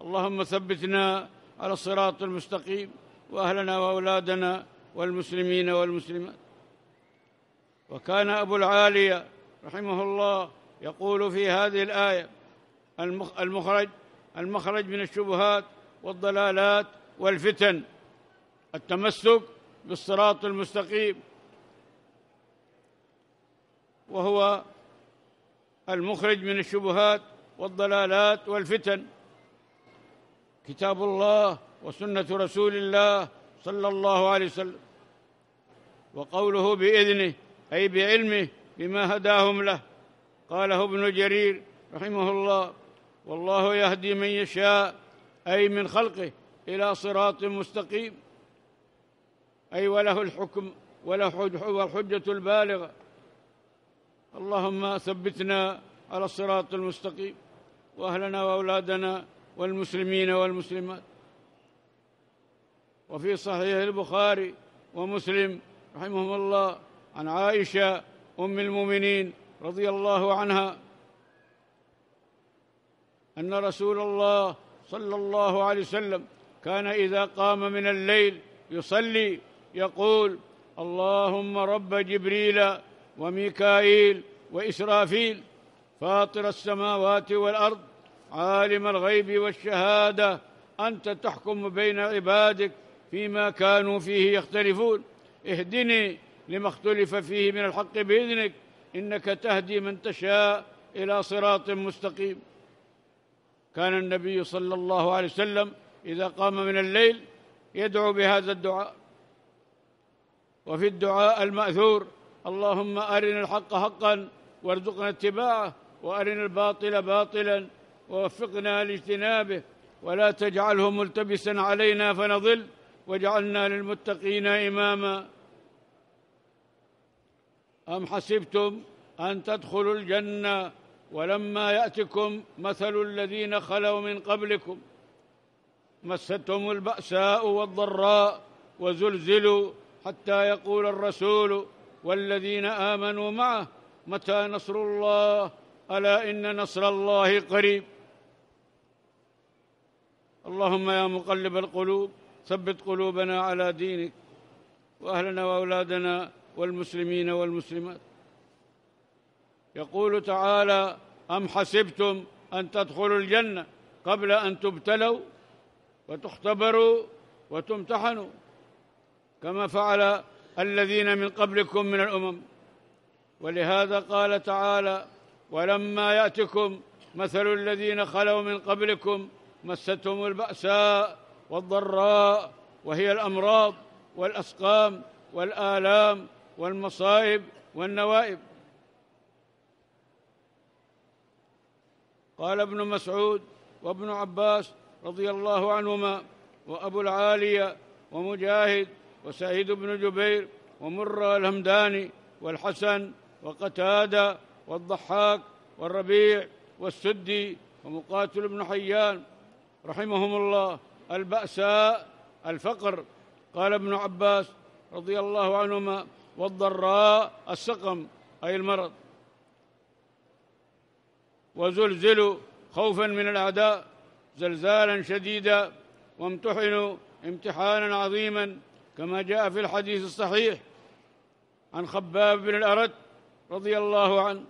اللهم ثبتنا على الصراط المستقيم واهلنا واولادنا والمسلمين والمسلمات وكان ابو العاليه رحمه الله يقول في هذه الايه المخرج المخرج من الشبهات والضلالات والفتن التمسك بالصراط المستقيم وهو المخرج من الشبهات والضلالات والفتن كتاب الله وسنة رسول الله صلى الله عليه وسلم وقوله بإذنه أي بعلمه بما هداهم له قاله ابن جرير رحمه الله والله يهدي من يشاء أي من خلقه إلى صراط مستقيم أي وله الحكم وله الحجة البالغة اللهم ثبتنا على الصراط المستقيم وأهلنا وأولادنا والمسلمين والمسلمات وفي صحيح البخاري ومسلم رحمهم الله عن عائشة أم المؤمنين رضي الله عنها أن رسول الله صلى الله عليه وسلم كان إذا قام من الليل يصلي يقول اللهم رب جبريل وميكائيل وإسرافيل فاطر السماوات والأرض عالم الغيب والشهادة أنت تحكم بين عبادك فيما كانوا فيه يختلفون اهدني لما اختلف فيه من الحق باذنك انك تهدي من تشاء الى صراط مستقيم كان النبي صلى الله عليه وسلم اذا قام من الليل يدعو بهذا الدعاء وفي الدعاء الماثور اللهم ارنا الحق حقا وارزقنا اتباعه وارنا الباطل باطلا ووفقنا لاجتنابه ولا تجعله ملتبسا علينا فنضل واجعلنا للمتقين إماما أم حسبتم أن تدخلوا الجنة ولما يأتكم مثل الذين خلوا من قبلكم مستهم البأساء والضراء وزلزلوا حتى يقول الرسول والذين آمنوا معه متى نصر الله ألا إن نصر الله قريب اللهم يا مقلب القلوب ثبت قلوبنا على دينك واهلنا واولادنا والمسلمين والمسلمات يقول تعالى ام حسبتم ان تدخلوا الجنه قبل ان تبتلوا وتختبروا وتمتحنوا كما فعل الذين من قبلكم من الامم ولهذا قال تعالى ولما ياتكم مثل الذين خلوا من قبلكم مستهم الباساء والضراء وهي الأمراض والأسقام والآلام والمصائب والنوائب قال ابن مسعود وابن عباس رضي الله عنهما وأبو العالية ومجاهد وسعيد بن جبير ومر الهمداني والحسن وقتادة والضحاك والربيع والسدي ومقاتل بن حيان رحمهم الله البأساء الفقر قال ابن عباس رضي الله عنهما والضراء السقم أي المرض وزلزلوا خوفا من الأعداء زلزالا شديدا وامتحنوا امتحانا عظيما كما جاء في الحديث الصحيح عن خباب بن الأرت رضي الله عنه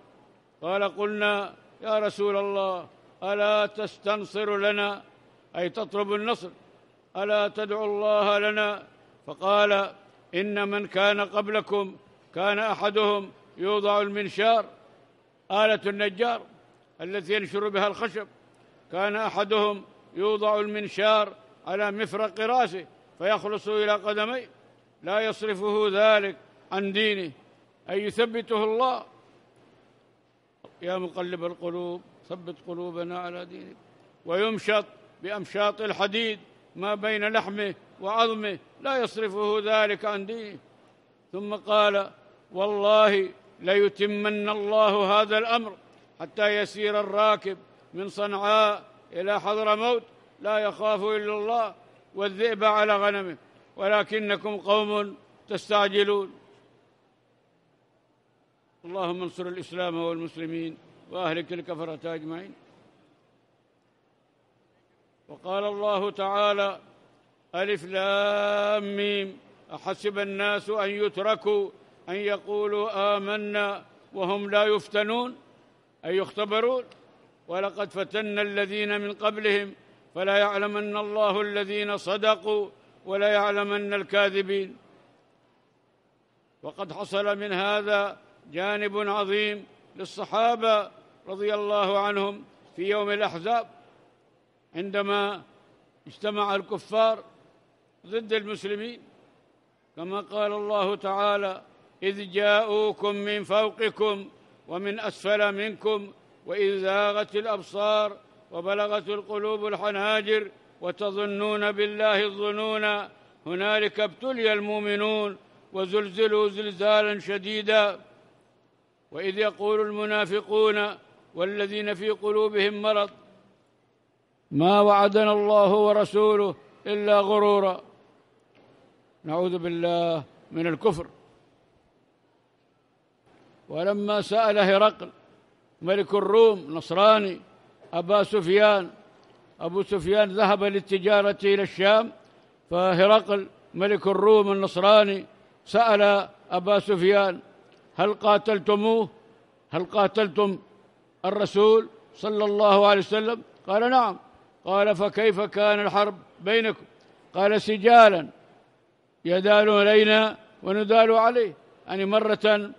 قال قلنا يا رسول الله ألا تستنصر لنا أي تطلب النصر ألا تدعو الله لنا فقال إن من كان قبلكم كان أحدهم يوضع المنشار آلة النجار التي ينشر بها الخشب كان أحدهم يوضع المنشار على مفرق رأسه فيخلص إلى قدميه لا يصرفه ذلك عن دينه أي يثبته الله يا مقلب القلوب ثبت قلوبنا على دينك ويمشط بأمشاط الحديد ما بين لحمه وعظمه لا يصرفه ذلك عن دينه ثم قال والله ليتمن الله هذا الأمر حتى يسير الراكب من صنعاء إلى حضرموت لا يخاف إلا الله والذئب على غنمه ولكنكم قوم تستعجلون اللهم انصر الإسلام والمسلمين وأهلك الكفرة أجمعين وقال الله تعالى ألف لام ميم أحسب الناس أن يتركوا أن يقولوا آمنا وهم لا يفتنون أي يختبرون ولقد فتنا الذين من قبلهم فلا يعلمن الله الذين صدقوا ولا يعلمن الكاذبين وقد حصل من هذا جانب عظيم للصحابة رضي الله عنهم في يوم الأحزاب عندما اجتمع الكفار ضد المسلمين كما قال الله تعالى إذ جاءوكم من فوقكم ومن أسفل منكم وإذ زاغت الأبصار وبلغت القلوب الحناجر وتظنون بالله الظنون هنالك ابتلي المؤمنون وزلزلوا زلزالا شديدا وإذ يقول المنافقون والذين في قلوبهم مرض ما وعدنا الله ورسوله الا غرورا نعوذ بالله من الكفر ولما سال هرقل ملك الروم نصراني ابا سفيان ابو سفيان ذهب للتجاره الى الشام فهرقل ملك الروم النصراني سال ابا سفيان هل قاتلتموه هل قاتلتم الرسول صلى الله عليه وسلم قال نعم قال فكيف كان الحرب بينكم قال سجالا يدال علينا وندال عليه يعني مرة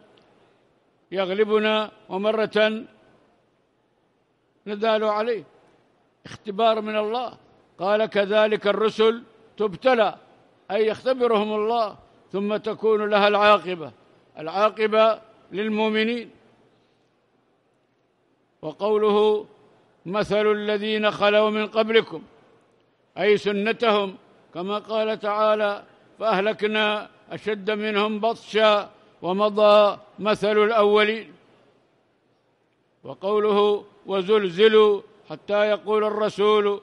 يغلبنا ومرة ندال عليه اختبار من الله قال كذلك الرسل تبتلى أي يختبرهم الله ثم تكون لها العاقبة العاقبة للمؤمنين وقوله مثل الذين خلوا من قبلكم أي سنتهم كما قال تعالى فأهلكنا أشد منهم بطشا ومضى مثل الأولين وقوله وزلزلوا حتى يقول الرسول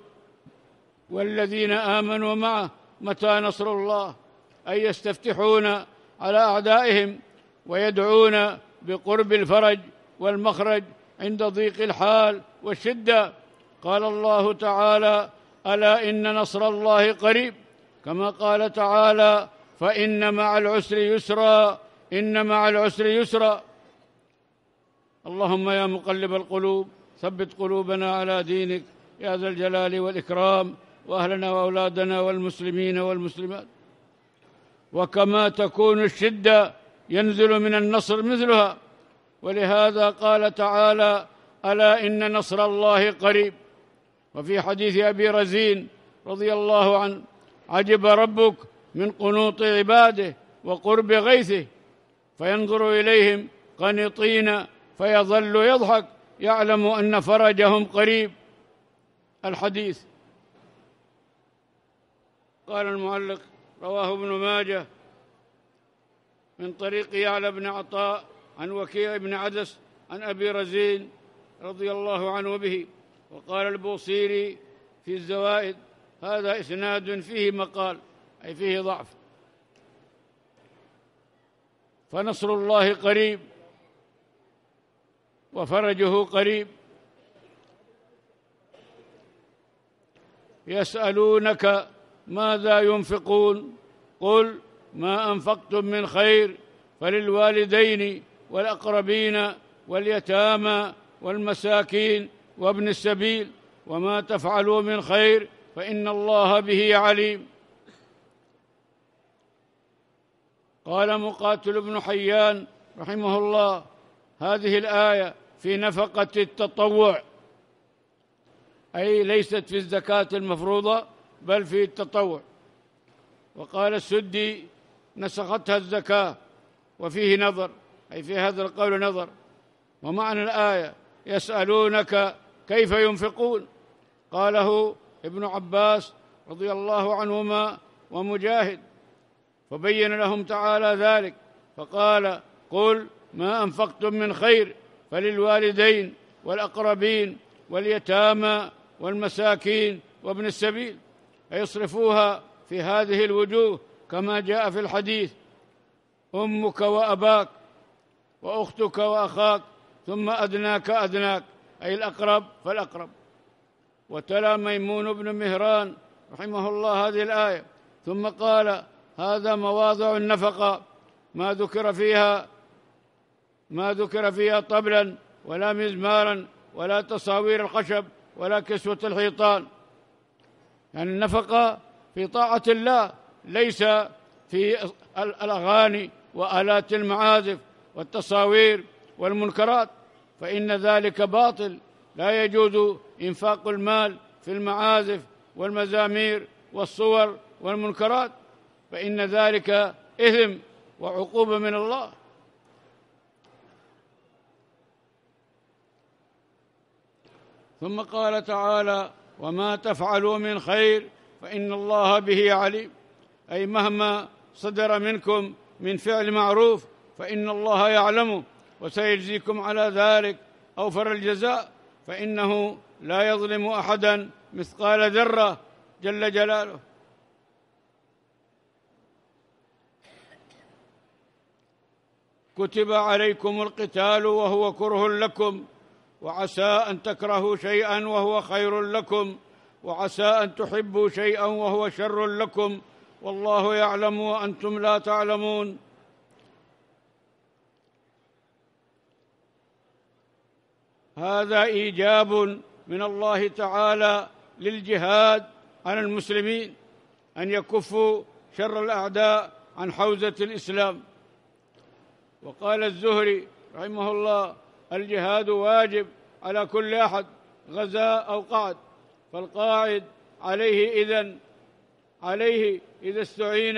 والذين آمنوا معه متى نصر الله أي يستفتحون على أعدائهم ويدعون بقرب الفرج والمخرج عند ضيق الحال والشده قال الله تعالى الا ان نصر الله قريب كما قال تعالى فان مع العسر يسرا ان مع العسر يسرا اللهم يا مقلب القلوب ثبت قلوبنا على دينك يا ذا الجلال والاكرام واهلنا واولادنا والمسلمين والمسلمات وكما تكون الشده ينزل من النصر مثلها ولهذا قال تعالى ألا إن نصر الله قريب وفي حديث أبي رزين رضي الله عنه عجب ربك من قنوط عباده وقرب غيثه فينظر إليهم قنطين فيظل يضحك يعلم أن فرجهم قريب الحديث قال المعلق رواه ابن ماجه من طريق يعلى بن عطاء عن وكيع بن عدس عن أبي رزين رضي الله عنه به وقال البوصيري في الزوائد هذا إسناد فيه مقال أي فيه ضعف فنصر الله قريب وفرجه قريب يسألونك ماذا ينفقون قل ما أنفقتم من خير فللوالدين والأقربين واليتامى والمساكين وابن السبيل وما تفعلوا من خير فإن الله به عليم قال مقاتل بن حيان رحمه الله هذه الآية في نفقة التطوع أي ليست في الزكاة المفروضة بل في التطوع وقال السدي نسختها الزكاة وفيه نظر أي في هذا القول نظر ومعنى الآية يسألونك كيف ينفقون قاله ابن عباس رضي الله عنهما ومجاهد فبين لهم تعالى ذلك فقال قل ما أنفقتم من خير فللوالدين والأقربين واليتامى والمساكين وابن السبيل أيصرفوها في هذه الوجوه كما جاء في الحديث أمك وأباك وأختك وأخاك ثم أدناك أدناك أي الأقرب فالأقرب وتلا ميمون بن مهران رحمه الله هذه الآية ثم قال هذا مواضع النفقة ما ذكر فيها ما ذكر فيها طبلا ولا مزمارا ولا تصاوير الخشب ولا كسوة الحيطان يعني النفقة في طاعة الله ليس في الأغاني وآلات المعازف والتصاوير والمنكرات فإن ذلك باطل لا يجوز إنفاق المال في المعازف والمزامير والصور والمنكرات فإن ذلك إثم وعقوبة من الله ثم قال تعالى وما تفعلوا من خير فإن الله به عليم أي مهما صدر منكم من فعل معروف فإن الله يعلم وسيجزيكم على ذلك أوفر الجزاء فإنه لا يظلم أحدا مثقال ذرة جل جلاله كتب عليكم القتال وهو كره لكم وعسى أن تكرهوا شيئا وهو خير لكم وعسى أن تحبوا شيئا وهو شر لكم والله يعلم وأنتم لا تعلمون هذا ايجاب من الله تعالى للجهاد على المسلمين ان يكفوا شر الاعداء عن حوزه الاسلام وقال الزهري رحمه الله الجهاد واجب على كل احد غزا او قعد فالقاعد عليه اذا عليه اذا استعين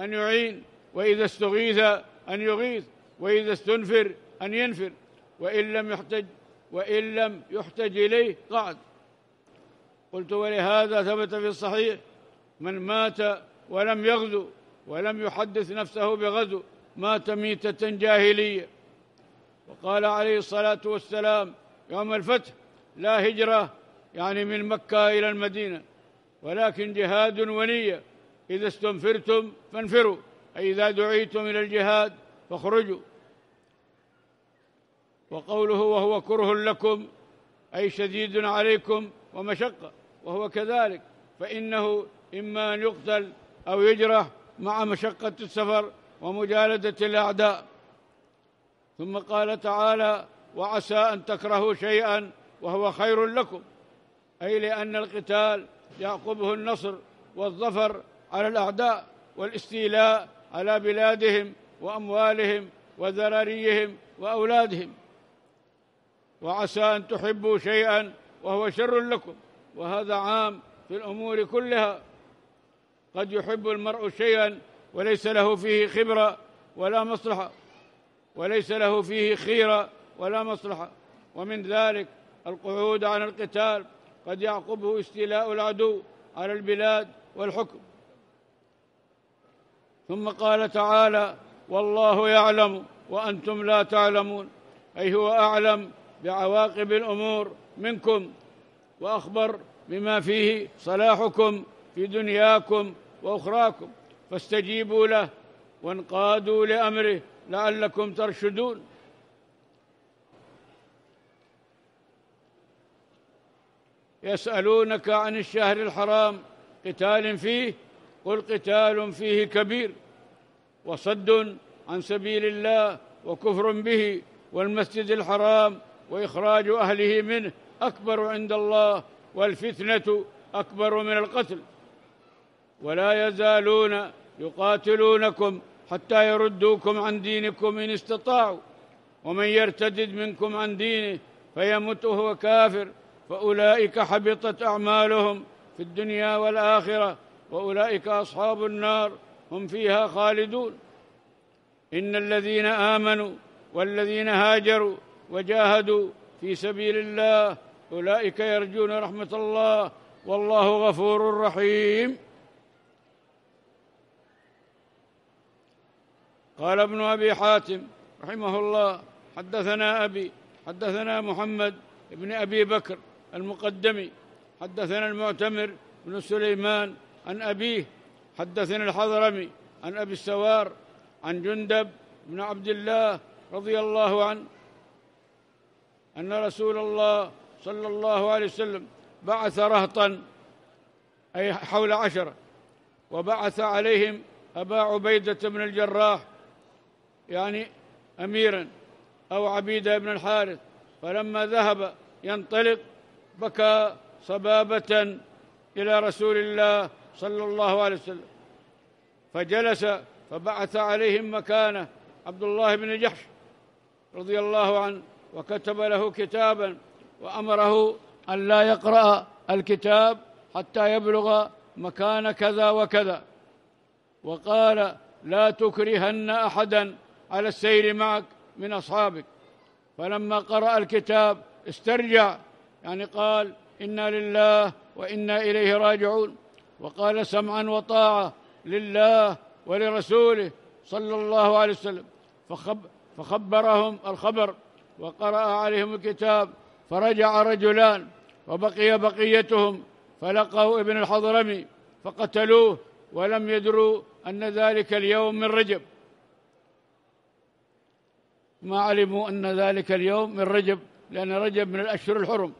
ان يعين واذا استغيث ان يغيث واذا استنفر ان ينفر وان لم يحتج وإن لم يحتج إليه قعد قلت ولهذا ثبت في الصحيح من مات ولم يغزو ولم يحدث نفسه بغزو مات ميتة جاهلية وقال عليه الصلاة والسلام يوم الفتح لا هجرة يعني من مكة إلى المدينة ولكن جهاد ونية إذا استنفرتم فانفروا أي إذا دعيتم إلى الجهاد فاخرجوا وقوله وهو كره لكم أي شديد عليكم ومشقة وهو كذلك فإنه إما أن يقتل أو يجرح مع مشقة السفر ومجالدة الأعداء ثم قال تعالى وعسى أن تكرهوا شيئا وهو خير لكم أي لأن القتال يعقبه النصر والظفر على الأعداء والاستيلاء على بلادهم وأموالهم وذراريهم وأولادهم وعسى أن تحبوا شيئا وهو شر لكم وهذا عام في الأمور كلها قد يحب المرء شيئا وليس له فيه خبرة ولا مصلحة وليس له فيه خيرة ولا مصلحة ومن ذلك القعود عن القتال قد يعقبه استيلاء العدو على البلاد والحكم ثم قال تعالى والله يعلم وأنتم لا تعلمون أي هو أعلم بعواقب الأمور منكم وأخبر بما فيه صلاحكم في دنياكم وأخراكم فاستجيبوا له وانقادوا لأمره لعلكم ترشدون يسألونك عن الشهر الحرام قتال فيه قل قتال فيه كبير وصد عن سبيل الله وكفر به والمسجد الحرام واخراج اهله منه اكبر عند الله والفتنه اكبر من القتل ولا يزالون يقاتلونكم حتى يردوكم عن دينكم ان استطاعوا ومن يرتدد منكم عن دينه فيمت وهو كافر فاولئك حبطت اعمالهم في الدنيا والاخره واولئك اصحاب النار هم فيها خالدون ان الذين امنوا والذين هاجروا وجاهدوا في سبيل الله اولئك يرجون رحمه الله والله غفور رحيم قال ابن ابي حاتم رحمه الله حدثنا ابي حدثنا محمد بن ابي بكر المقدمي حدثنا المعتمر بن سليمان عن ابيه حدثنا الحضرمي عن ابي السوار عن جندب بن عبد الله رضي الله عنه أن رسول الله صلى الله عليه وسلم بعث رهطا أي حول عشرة وبعث عليهم أبا عبيدة بن الجراح يعني أميرا أو عبيدة بن الحارث فلما ذهب ينطلق بكى صبابة إلى رسول الله صلى الله عليه وسلم فجلس فبعث عليهم مكانه عبد الله بن جحش رضي الله عنه وكتب له كتابا وأمره أن لا يقرأ الكتاب حتى يبلغ مكان كذا وكذا وقال لا تكرهن أحدا على السير معك من أصحابك فلما قرأ الكتاب استرجع يعني قال إنا لله وإنا إليه راجعون وقال سمعا وطاعة لله ولرسوله صلى الله عليه وسلم فخبرهم الخبر وقرأ عليهم الكتاب فرجع رجلان وبقي بقيتهم فلقوا ابن الحضرمي فقتلوه ولم يدروا أن ذلك اليوم من رجب ما علموا أن ذلك اليوم من رجب لأن رجب من الأشهر الحرم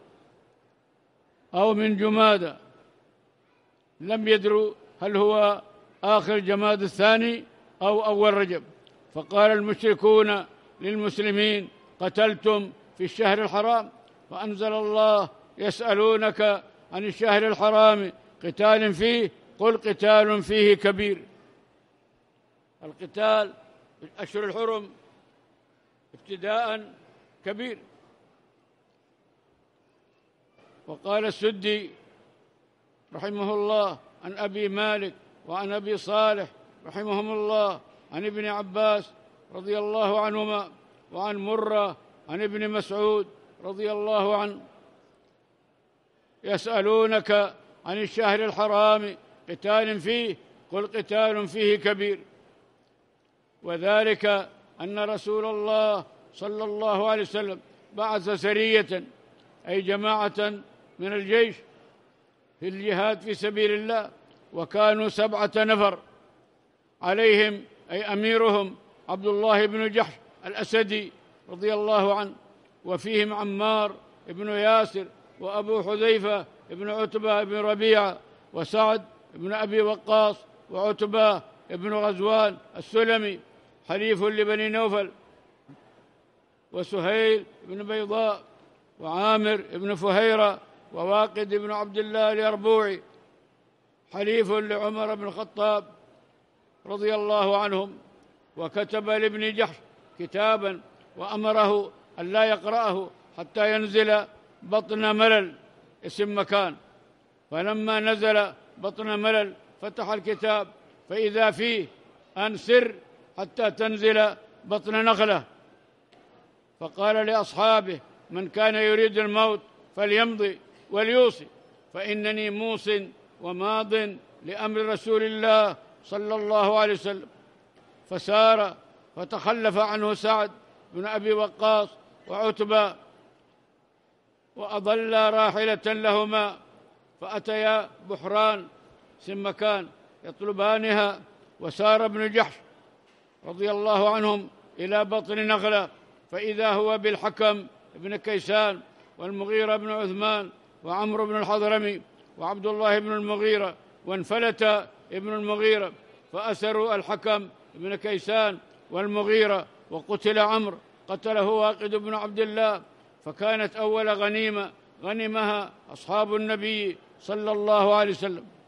أو من جمادى لم يدروا هل هو آخر جماد الثاني أو أول رجب فقال المشركون للمسلمين قتلتم في الشهر الحرام وأنزل الله يسألونك عن الشهر الحرام قتال فيه قل قتال فيه كبير القتال في الأشهر الحرم ابتداء كبير وقال السدي رحمه الله عن أبي مالك وعن أبي صالح رحمهم الله عن ابن عباس رضي الله عنهما وعن مرة عن ابن مسعود رضي الله عنه يسألونك عن الشهر الحرام قتال فيه قل قتال فيه كبير وذلك أن رسول الله صلى الله عليه وسلم بعث سرية أي جماعة من الجيش في الجهاد في سبيل الله وكانوا سبعة نفر عليهم أي أميرهم عبد الله بن جحش الأسدي رضي الله عنه وفيهم عمار بن ياسر وأبو حذيفة بن عتبة بن ربيعة وسعد بن أبي وقاص وعتبة بن غزوان السلمي حليف لبني نوفل وسهيل بن بيضاء وعامر بن فهيرة وواقد بن عبد الله اليربوعي حليف لعمر بن الخطاب رضي الله عنهم وكتب لابن جحش كتابا وأمره أن لا يقرأه حتى ينزل بطن ملل اسم مكان فلما نزل بطن ملل فتح الكتاب فإذا فيه أن سر حتى تنزل بطن نخلة فقال لأصحابه من كان يريد الموت فليمضي وليوصي فإنني موص وماض لأمر رسول الله صلى الله عليه وسلم فسار وتخلف عنه سعد بن أبي وقاص وعتبة وأضلا راحلة لهما فأتيا بحران سمكان يطلبانها وسار ابن جحش رضي الله عنهم إلى بطن نخلة فإذا هو بالحكم بن كيسان والمغيرة بن عثمان وعمرو بن الحضرمي وعبد الله بن المغيرة وانفلت ابن المغيرة فأسروا الحكم بن كيسان والمغيرة وقتل عمرو قتله واقد بن عبد الله فكانت أول غنيمة غنمها أصحاب النبي صلى الله عليه وسلم